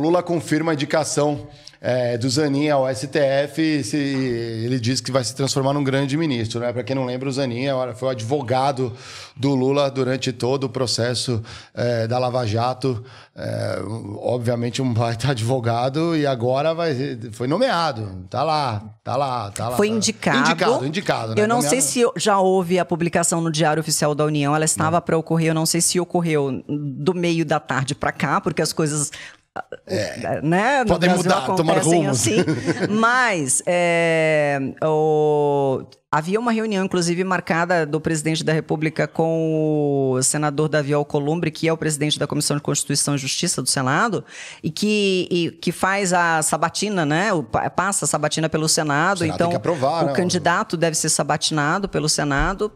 Lula confirma a indicação é, do Zanin ao STF. Se, ele diz que vai se transformar num grande ministro. Né? Para quem não lembra, o Zanin é foi o advogado do Lula durante todo o processo é, da Lava Jato. É, obviamente, um baita advogado e agora vai, foi nomeado. Tá lá, tá lá, tá lá. Foi tá lá. indicado. Indicado, indicado. Né? Eu não nomeado. sei se já houve a publicação no Diário Oficial da União. Ela estava para ocorrer. Eu não sei se ocorreu do meio da tarde para cá, porque as coisas é, né? Podem mudar, tomar rumo. Assim, mas é, o, havia uma reunião, inclusive, marcada do presidente da República com o senador Davi Alcolumbre, que é o presidente da Comissão de Constituição e Justiça do Senado, e que, e, que faz a sabatina, né? O, passa a sabatina pelo Senado. Senado então, aprovar, o né? candidato deve ser sabatinado pelo Senado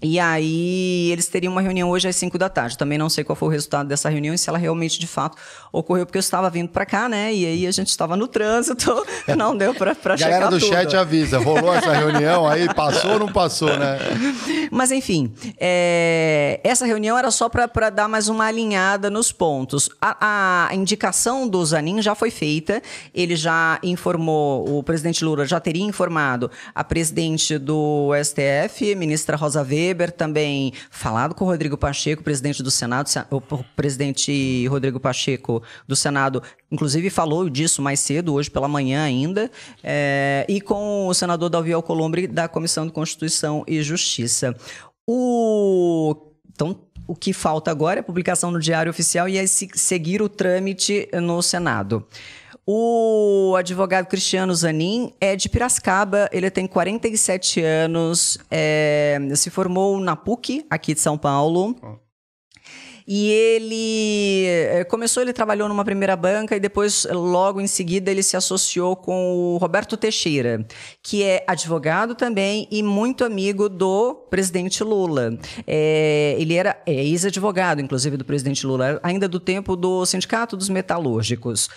e aí eles teriam uma reunião hoje às 5 da tarde. Também não sei qual foi o resultado dessa reunião e se ela realmente de fato ocorreu, porque eu estava vindo para cá, né? E aí a gente estava no trânsito, não deu para chegar Galera do tudo. chat avisa, rolou essa reunião aí, passou ou não passou, né? Mas enfim, é... essa reunião era só para dar mais uma alinhada nos pontos. A, a indicação do Zanin já foi feita, ele já informou, o presidente Lula já teria informado a presidente do STF, ministra Rosa Verde, Weber também falado com o Rodrigo Pacheco, presidente do Senado, o presidente Rodrigo Pacheco do Senado, inclusive falou disso mais cedo, hoje pela manhã ainda, é, e com o senador Davi Alcolumbre da Comissão de Constituição e Justiça. O... Então, o que falta agora é a publicação no Diário Oficial e é seguir o trâmite no Senado. O advogado Cristiano Zanin é de Piracicaba, ele tem 47 anos, é, se formou na PUC, aqui de São Paulo. Oh. E ele eh, começou, ele trabalhou numa primeira banca e depois, logo em seguida, ele se associou com o Roberto Teixeira, que é advogado também e muito amigo do presidente Lula. É, ele era é, ex-advogado, inclusive, do presidente Lula, ainda do tempo do Sindicato dos Metalúrgicos.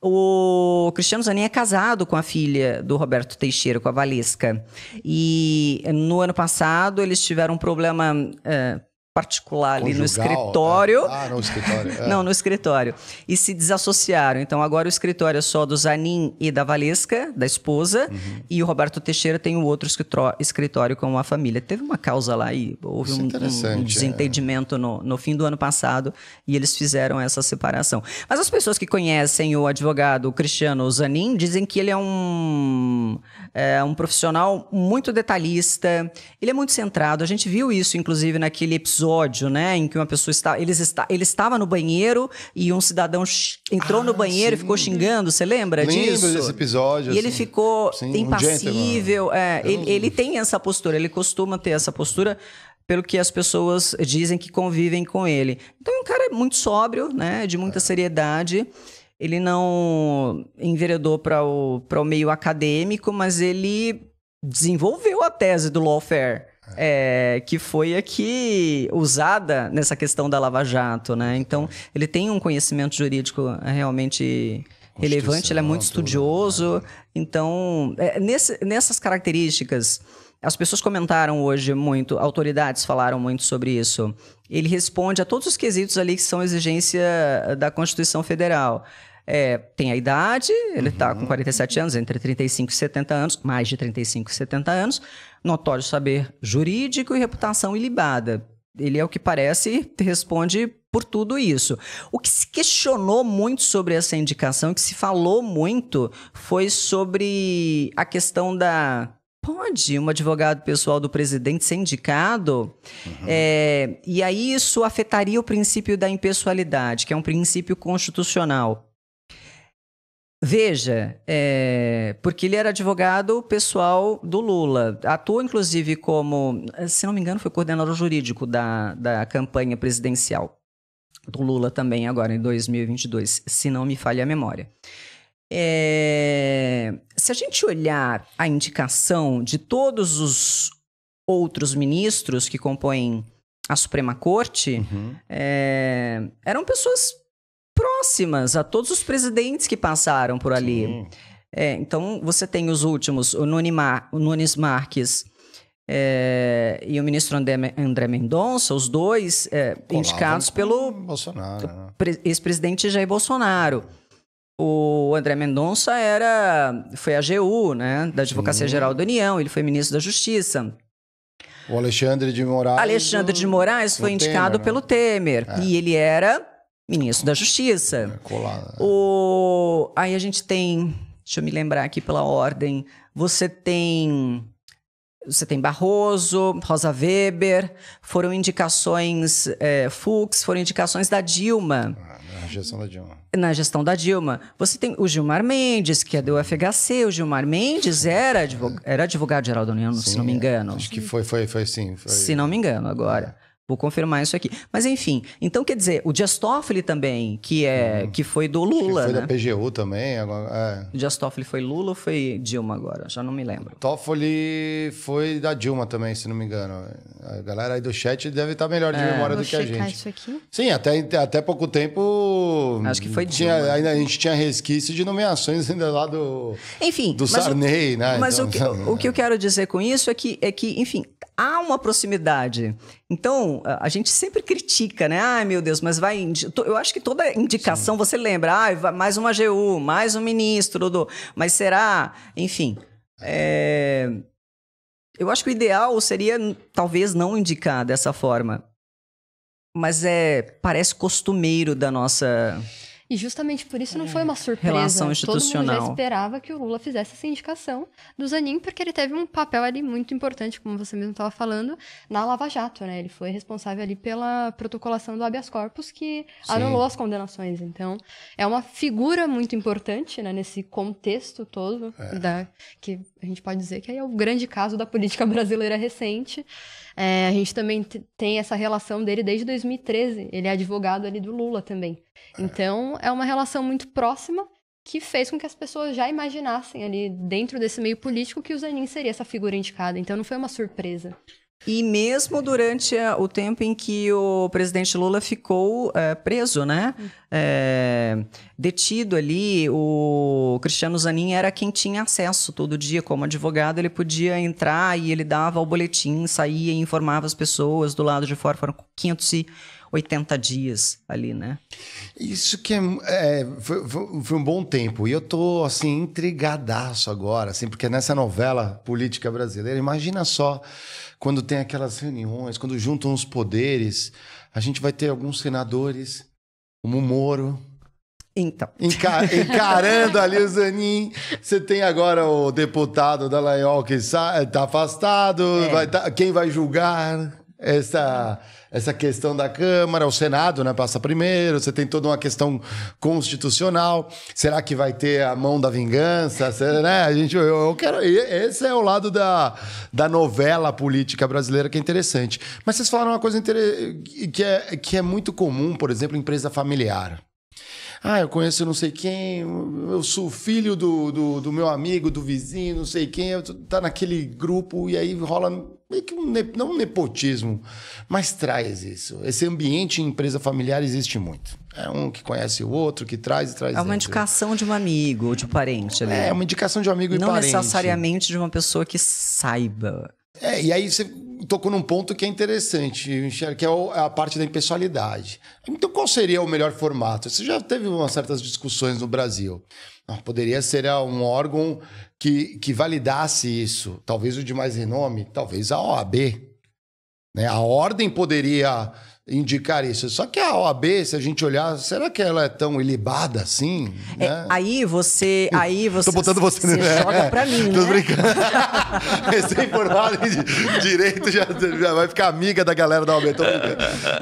O Cristiano Zanin é casado com a filha do Roberto Teixeira, com a Valesca. E no ano passado eles tiveram um problema eh, particular Conjugal, ali no escritório. É. Ah, no escritório. É. Não, no escritório. E se desassociaram. Então agora o escritório é só do Zanin e da Valesca, da esposa, uhum. e o Roberto Teixeira tem o um outro escritório com a família. Teve uma causa lá e houve é um, um, é. desentendimento é. no, no fim do ano passado e eles fizeram essa separação. Mas as pessoas que conhecem o advogado Cristiano Zanin dizem que ele é um é um profissional muito detalhista, ele é muito centrado. A gente viu isso, inclusive, naquele episódio, né? Em que uma pessoa está. Eles está ele estava no banheiro e um cidadão entrou ah, no banheiro sim. e ficou xingando. Você lembra disso? Lembro desse episódio. E assim, ele ficou sim, impassível. Um é, ele, ele tem essa postura, ele costuma ter essa postura pelo que as pessoas dizem que convivem com ele. Então é um cara muito sóbrio, né, de muita é. seriedade ele não enveredou para o, o meio acadêmico, mas ele desenvolveu a tese do lawfare, é, é que foi aqui usada nessa questão da Lava Jato, né? Então, ele tem um conhecimento jurídico é, realmente relevante, ele é muito né? estudioso. Então, é, nesse, nessas características as pessoas comentaram hoje muito, autoridades falaram muito sobre isso. Ele responde a todos os quesitos ali que são exigência eh, da Constituição Federal. É, tem a idade, ele está uhum. com 47 anos, entre 35 e 70 anos, mais de 35 e 70 anos, notório saber jurídico e reputação ilibada. Ele é o que parece, responde por tudo isso. O que se questionou muito sobre essa indicação, o que se falou muito, foi sobre a questão da Pode um advogado pessoal do presidente ser indicado? Uhum. É, e aí isso afetaria o princípio da impessoalidade, que é um princípio constitucional. Veja, é, porque ele era advogado pessoal do Lula. Atuou, inclusive, como, se não me engano, foi coordenador jurídico da, da campanha presidencial do Lula também, agora em 2022, se não me falha a memória. É... Se a gente olhar a indicação de todos os outros ministros que compõem a Suprema Corte, uhum. é... eram pessoas próximas a todos os presidentes que passaram por ali. É, então, você tem os últimos, o, o Nunes Marques é, e o ministro André, André Mendonça, os dois é, indicados pelo né? ex-presidente Jair Bolsonaro. O André Mendonça era, foi AGU, né? Da Advocacia Sim. Geral da União, ele foi ministro da Justiça. O Alexandre de Moraes. Alexandre de Moraes foi indicado Temer, né? pelo Temer. É. E ele era ministro da Justiça. É, colado. Né? O... Aí a gente tem. Deixa eu me lembrar aqui pela ordem. Você tem você tem Barroso, Rosa Weber, foram indicações é, Fux, foram indicações da Dilma. Ah, na gestão da Dilma. Na gestão da Dilma. Você tem o Gilmar Mendes, que é do UFHC. O Gilmar Mendes era, advog... era advogado geral da União, sim, se não me engano. Acho que foi, foi, foi sim. Foi... Se não me engano, agora. É. Vou confirmar isso aqui. Mas enfim, então quer dizer, o Dias Toffoli também, que é hum. que foi do Lula, foi né? da PGU também, agora, é. O Dias Toffoli foi Lula ou foi Dilma agora? Já não me lembro. Toffoli foi da Dilma também, se não me engano. A galera aí do chat deve estar melhor de é. memória Vou do que a gente. isso aqui? Sim, até até pouco tempo Acho que foi tinha, Dilma. Ainda a gente tinha resquício de nomeações ainda lá do Enfim, do Sarney, o, né? Mas então, o, que, então, o que eu quero dizer com isso é que é que, enfim, há uma proximidade. Então, a gente sempre critica, né? Ai, meu Deus, mas vai. Eu acho que toda indicação Sim. você lembra, ah, mais uma AGU, mais um ministro, do... mas será? Enfim. É... Eu acho que o ideal seria talvez não indicar dessa forma. Mas é parece costumeiro da nossa e justamente por isso não é. foi uma surpresa. Relação institucional. Todo mundo já esperava que o Lula fizesse essa indicação do Zanin, porque ele teve um papel ali muito importante, como você mesmo estava falando, na Lava Jato, né? Ele foi responsável ali pela protocolação do habeas corpus que Sim. anulou as condenações. Então, é uma figura muito importante, né, nesse contexto todo é. da que a gente pode dizer que é o grande caso da política brasileira recente. É, a gente também tem essa relação dele desde 2013. Ele é advogado ali do Lula também. É. Então, é uma relação muito próxima que fez com que as pessoas já imaginassem ali dentro desse meio político que o Zanin seria essa figura indicada. Então, não foi uma surpresa. E mesmo durante o tempo em que o presidente Lula ficou é, preso, né? É, detido ali, o Cristiano Zanin era quem tinha acesso todo dia. Como advogado, ele podia entrar e ele dava o boletim, saía e informava as pessoas do lado de fora. Foram 580 dias ali, né? Isso que é, é foi, foi, um bom tempo. E eu tô, assim, intrigadaço agora, assim, porque nessa novela política brasileira, imagina só quando tem aquelas reuniões, quando juntam os poderes, a gente vai ter alguns senadores, como o Moro. Então. Enca encarando ali o Zanin. Você tem agora o deputado da Laiol que está afastado. É. Vai tá, quem vai julgar? essa, essa questão da Câmara, o Senado né, passa primeiro, você tem toda uma questão constitucional. Será que vai ter a mão da vingança? Será, né? A gente, eu, eu, quero, esse é o lado da, da novela política brasileira que é interessante. Mas vocês falaram uma coisa que é, que é muito comum, por exemplo, empresa familiar. Ah, eu conheço não sei quem, eu sou filho do, do, do meu amigo, do vizinho, não sei quem, tá naquele grupo e aí rola meio que um, não um nepotismo, mas traz isso. Esse ambiente em empresa familiar existe muito. É um que conhece o outro, que traz e traz. É uma dentro. indicação de um amigo ou de um parente ali. É, uma indicação de um amigo não e parente. Não necessariamente de uma pessoa que saiba. É, e aí você tocou num ponto que é interessante, que é a parte da impessoalidade. Então, qual seria o melhor formato? Você já teve umas certas discussões no Brasil. Ah, poderia ser ah, um órgão que, que validasse isso. Talvez o de mais renome, talvez a OAB. Né? A ordem poderia indicar isso. Só que a OAB, se a gente olhar, será que ela é tão ilibada assim? É, né? Aí você, aí você. Tô botando você, você né? joga pra é, mim, tô né? brincando. Sem formar direito já, já, vai ficar amiga da galera da OAB.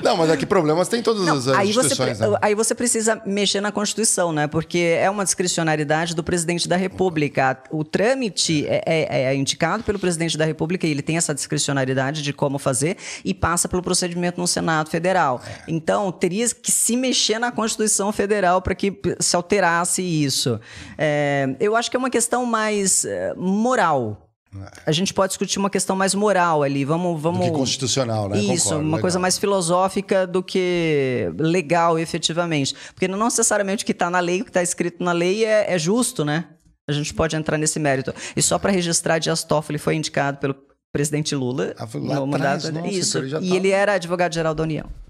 Não, mas aqui é problemas tem todas Não, as aí instituições. Você, né? Aí você precisa mexer na Constituição, né? Porque é uma discricionariedade do presidente da República. O trâmite é, é, é indicado pelo presidente da República e ele tem essa discricionariedade de como fazer e passa pelo procedimento no Senado federal. É. Então, teria que se mexer na Constituição Federal para que se alterasse isso. É, eu acho que é uma questão mais é, moral, é. a gente pode discutir uma questão mais moral ali, vamos... vamos... constitucional, né? Isso, Concordo, uma legal. coisa mais filosófica do que legal, efetivamente. Porque não necessariamente o que está na lei, o que está escrito na lei é, é, justo, né? A gente pode entrar nesse mérito. E só para registrar, Dias Toffoli foi indicado pelo presidente Lula. Ah, foi lá no atrás, mandato, nossa, então isso. E tá ele era advogado-geral da União.